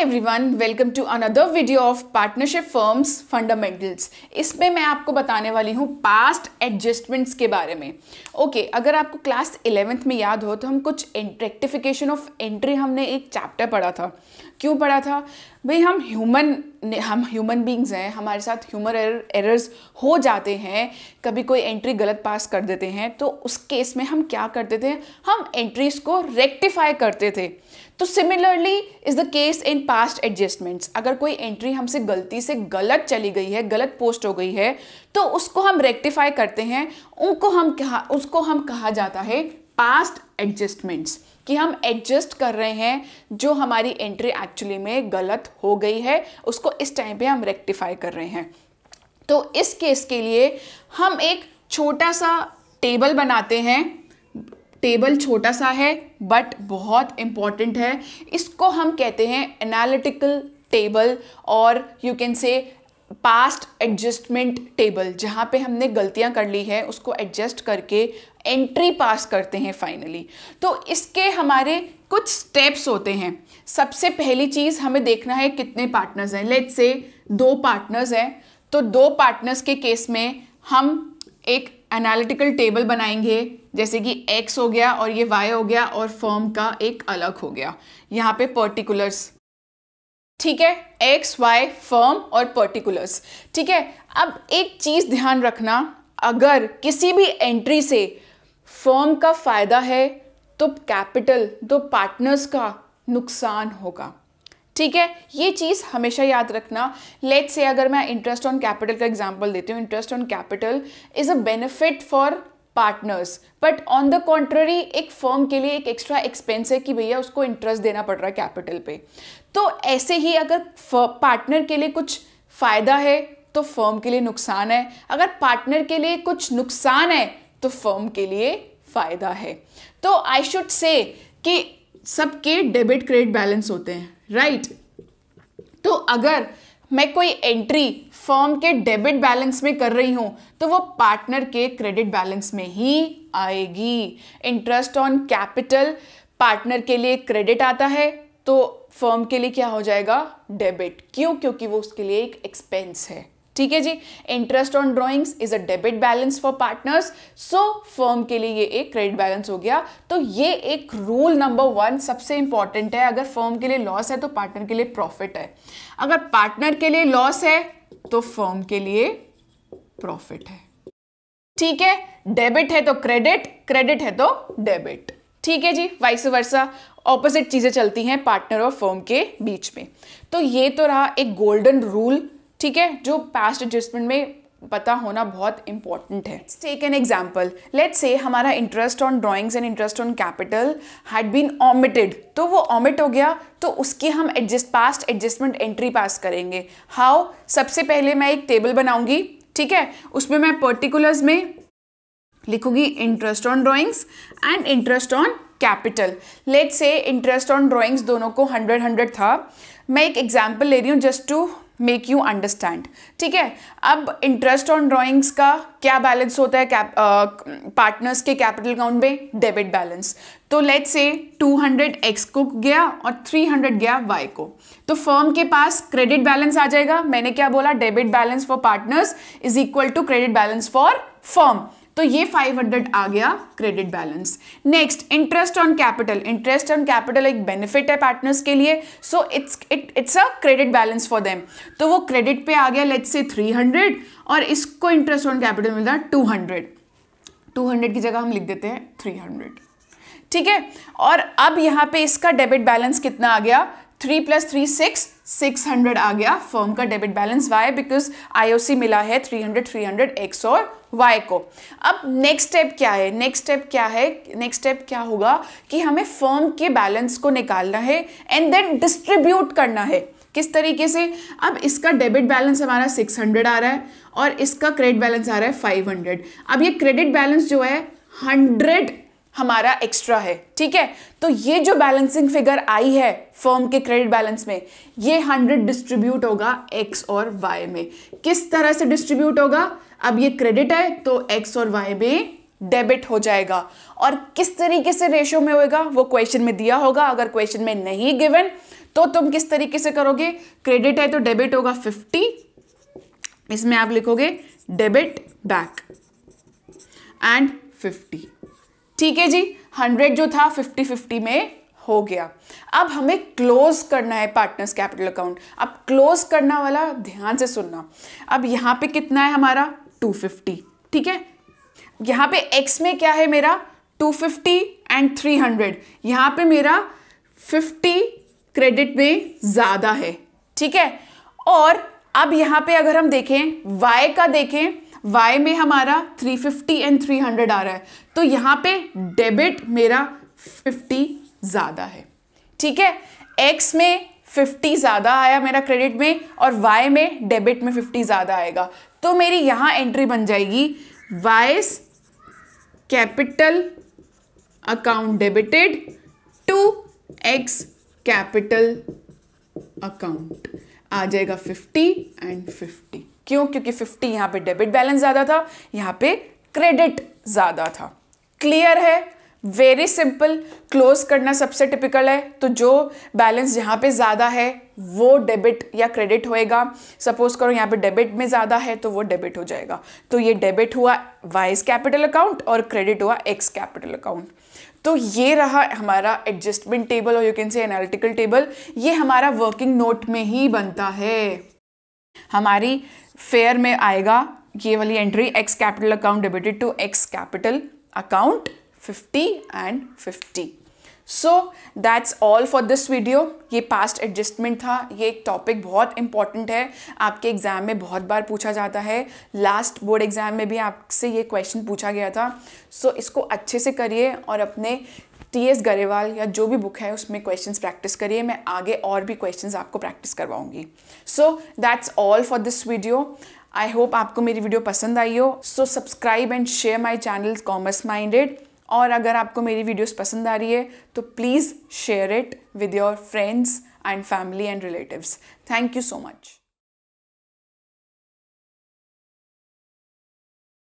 Every everyone welcome to another video of partnership firms fundamentals इसमें मैं आपको बताने वाली हूँ पास्ट एडजस्टमेंट्स के बारे में ओके okay, अगर आपको क्लास इलेवेंथ में याद हो तो हम कुछ रेक्टिफिकेशन ऑफ एंट्री हमने एक चैप्टर पढ़ा था क्यों पड़ा था भाई हम ह्यूमन हम ह्यूमन बींग्स हैं हमारे साथ ह्यूमन एरर्स हो जाते हैं कभी कोई एंट्री गलत पास कर देते हैं तो उस केस में हम क्या करते थे हम एंट्रीज को रेक्टिफाई करते थे तो similarly is the case in past adjustments अगर कोई एंट्री हमसे गलती से गलत चली गई है गलत पोस्ट हो गई है तो उसको हम रेक्टिफाई करते हैं उनको हम कहा उसको हम कहा जाता है पास्ट एडजस्टमेंट्स कि हम एडजस्ट कर रहे हैं जो हमारी एंट्री एक्चुअली में गलत हो गई है उसको इस टाइम पे हम रेक्टिफाई कर रहे हैं तो इस केस के लिए हम एक छोटा सा टेबल बनाते हैं टेबल छोटा सा है बट बहुत इम्पॉर्टेंट है इसको हम कहते हैं एनालिटिकल टेबल और you can say past adjustment table जहाँ पे हमने गलतियाँ कर ली है उसको एडजस्ट करके एंट्री पास करते हैं फाइनली तो इसके हमारे कुछ स्टेप्स होते हैं सबसे पहली चीज़ हमें देखना है कितने पार्टनर्स हैं लेट से दो पार्टनर्स हैं तो दो पार्टनर्स के केस में हम एक एनालिटिकल टेबल बनाएंगे जैसे कि एक्स हो गया और ये वाई हो गया और फॉर्म का एक अलग हो गया यहाँ पे पर्टिकुलर्स ठीक है एक्स वाई फर्म और पर्टिकुलर्स ठीक है अब एक चीज़ ध्यान रखना अगर किसी भी एंट्री से फर्म का फ़ायदा है तो कैपिटल तो पार्टनर्स का नुकसान होगा ठीक है ये चीज़ हमेशा याद रखना लेट से अगर मैं इंटरेस्ट ऑन कैपिटल का एग्जांपल देती हूँ interest on capital is a benefit for partners but on the contrary एक फर्म के लिए एक एक्स्ट्रा एक्सपेंस है कि भैया उसको इंटरेस्ट देना पड़ रहा है कैपिटल पे तो ऐसे ही अगर पार्टनर के लिए कुछ फ़ायदा है तो फर्म के लिए नुकसान है अगर पार्टनर के लिए कुछ नुकसान है तो फर्म के लिए फ़ायदा है तो आई शुड से कि सबके डेबिट क्रेडिट बैलेंस होते हैं राइट right? तो अगर मैं कोई एंट्री फर्म के डेबिट बैलेंस में कर रही हूँ तो वो पार्टनर के क्रेडिट बैलेंस में ही आएगी इंटरेस्ट ऑन कैपिटल पार्टनर के लिए क्रेडिट आता है तो फर्म के लिए क्या हो जाएगा डेबिट क्यों क्योंकि वो उसके लिए एक एक्सपेंस है ठीक है जी interest on drawings is a debit balance for partners so firm के लिए ये एक क्रेडिट बैलेंस हो गया तो ये एक रूल नंबर वन सबसे इंपॉर्टेंट है अगर फर्म के लिए लॉस है तो पार्टनर के लिए प्रॉफिट है अगर पार्टनर के लिए लॉस है तो फर्म के लिए प्रॉफिट है ठीक है डेबिट है तो क्रेडिट क्रेडिट है तो डेबिट ठीक है जी वाइस वर्षा ऑपोजिट चीज़ें चलती हैं पार्टनर और फर्म के बीच में तो ये तो रहा एक गोल्डन रूल ठीक है जो पास्ट एडजस्टमेंट में पता होना बहुत इंपॉर्टेंट है take an example let say हमारा interest on drawings and interest on capital had been omitted तो वो ऑमिट हो गया तो उसकी हम adjust past adjustment entry pass करेंगे हाउ सबसे पहले मैं एक टेबल बनाऊंगी ठीक है उसमें मैं पर्टिकुलर्स में लिखूंगी interest on drawings and interest on capital let say interest on drawings दोनों को हंड्रेड हंड्रेड था मैं एक एग्जाम्पल ले रही हूँ just to make you understand ठीक है अब इंटरेस्ट ऑन ड्राइंग्स का क्या बैलेंस होता है पार्टनर्स uh, के कैपिटल अकाउंट में डेबिट बैलेंस तो लेट्स से 200 एक्स को गया और 300 गया वाई को तो फर्म के पास क्रेडिट बैलेंस आ जाएगा मैंने क्या बोला debit balance for partners is equal to credit balance for firm तो ये 500 आ गया credit balance next interest on capital interest on capital एक बेनिफिट है पार्टनर्स के लिए so it's it it's a credit balance for them तो वो क्रेडिट पे आ गया लेट्स से 300 और इसको इंटरेस्ट ऑन कैपिटल मिल रहा है टू हंड्रेड टू हंड्रेड की जगह हम लिख देते हैं थ्री हंड्रेड ठीक है और अब यहाँ पे इसका डेबिट बैलेंस कितना आ गया three plus three six six hundred आ गया फर्म का debit balance Y because IOC मिला है three hundred three hundred X और वाई को अब नेक्स्ट स्टेप क्या है नेक्स्ट स्टेप क्या है नेक्स्ट स्टेप क्या होगा कि हमें फर्म के बैलेंस को निकालना है एंड देन डिस्ट्रीब्यूट करना है किस तरीके से अब इसका डेबिट बैलेंस हमारा 600 आ रहा है और इसका क्रेडिट बैलेंस आ रहा है 500 अब ये क्रेडिट बैलेंस जो है हंड्रेड हमारा एक्स्ट्रा है ठीक है तो ये जो बैलेंसिंग फिगर आई है फर्म के क्रेडिट बैलेंस में ये हंड्रेड डिस्ट्रीब्यूट होगा एक्स और वाई में किस तरह से डिस्ट्रीब्यूट होगा अब ये क्रेडिट है तो एक्स और वाई में डेबिट हो जाएगा और किस तरीके से रेशो में होएगा वो क्वेश्चन में दिया होगा अगर क्वेश्चन में नहीं गिवन तो तुम किस तरीके से करोगे क्रेडिट है तो डेबिट होगा फिफ्टी इसमें आप लिखोगे डेबिट बैक एंड फिफ्टी ठीक है जी हंड्रेड जो था फिफ्टी फिफ्टी में हो गया अब हमें क्लोज करना है पार्टनर्स कैपिटल अकाउंट अब क्लोज करना वाला ध्यान से सुनना अब यहाँ पे कितना है हमारा 250 ठीक है यहाँ पे x में क्या है मेरा 250 एंड हंड्रेड यहाँ पे मेरा 50 क्रेडिट में ज़्यादा है ठीक है और अब यहाँ पे अगर हम देखें y का देखें वाई में हमारा 350 एंड 300 आ रहा है तो यहाँ पे डेबिट मेरा 50 ज़्यादा है ठीक है एक्स में 50 ज़्यादा आया मेरा क्रेडिट में और वाई में डेबिट में 50 ज़्यादा आएगा तो मेरी यहाँ एंट्री बन जाएगी Y's capital account debited to X capital account आ जाएगा 50 एंड 50 क्यों क्योंकि 50 यहाँ पे डेबिट बैलेंस ज़्यादा था यहाँ पे क्रेडिट ज़्यादा था क्लियर है वेरी सिंपल क्लोज करना सबसे टिपिकल है तो जो बैलेंस यहाँ पे ज़्यादा है वो डेबिट या क्रेडिट होएगा सपोज करो यहाँ पे डेबिट में ज़्यादा है तो वो डेबिट हो जाएगा तो ये डेबिट हुआ वाइज कैपिटल अकाउंट और क्रेडिट हुआ एक्स कैपिटल अकाउंट तो ये रहा हमारा एडजस्टमेंट टेबल और you can say analytical table ये हमारा वर्किंग नोट में ही बनता है हमारी फेयर में आएगा ये वाली entry X capital account debited to X capital account 50 and 50 so that's all for this video ये पास्ट एडजस्टमेंट था ये एक टॉपिक बहुत इंपॉर्टेंट है आपके एग्जाम में बहुत बार पूछा जाता है लास्ट बोर्ड एग्जाम में भी आपसे ये क्वेश्चन पूछा गया था सो so, इसको अच्छे से करिए और अपने टी एस गरेवाल या जो भी बुक है उसमें क्वेश्चंस प्रैक्टिस करिए मैं आगे और भी क्वेश्चंस आपको प्रैक्टिस करवाऊंगी so that's all for this video I hope आपको मेरी वीडियो पसंद आई हो so subscribe and share my channel Commerce Minded और अगर आपको मेरी वीडियोस पसंद आ रही है तो please share it with your friends and family and relatives thank you so much